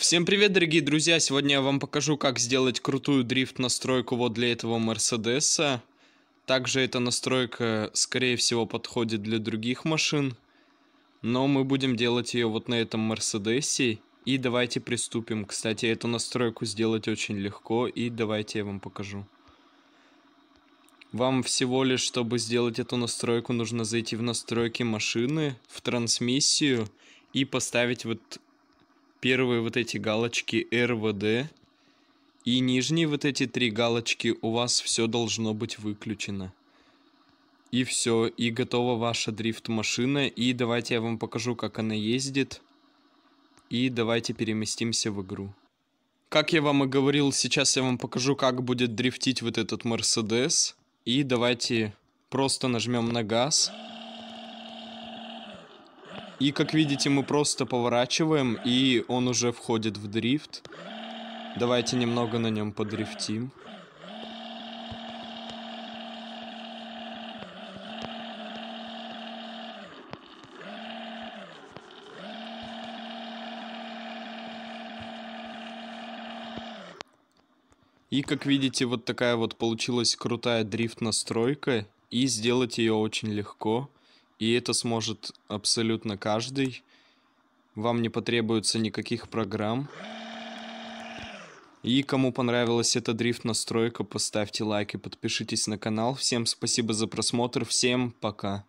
Всем привет, дорогие друзья! Сегодня я вам покажу, как сделать крутую дрифт-настройку вот для этого Мерседеса. Также эта настройка, скорее всего, подходит для других машин. Но мы будем делать ее вот на этом Мерседесе. И давайте приступим. Кстати, эту настройку сделать очень легко, и давайте я вам покажу. Вам всего лишь, чтобы сделать эту настройку, нужно зайти в настройки машины, в трансмиссию и поставить вот первые вот эти галочки РВД и нижние вот эти три галочки у вас все должно быть выключено. И все, и готова ваша дрифт-машина. И давайте я вам покажу, как она ездит. И давайте переместимся в игру. Как я вам и говорил, сейчас я вам покажу, как будет дрифтить вот этот Мерседес. И давайте просто нажмем на газ. И, как видите, мы просто поворачиваем, и он уже входит в дрифт. Давайте немного на нем подрифтим. И, как видите, вот такая вот получилась крутая дрифт-настройка, и сделать ее очень легко. И это сможет абсолютно каждый. Вам не потребуется никаких программ. И кому понравилась эта дрифт-настройка, поставьте лайк и подпишитесь на канал. Всем спасибо за просмотр, всем пока.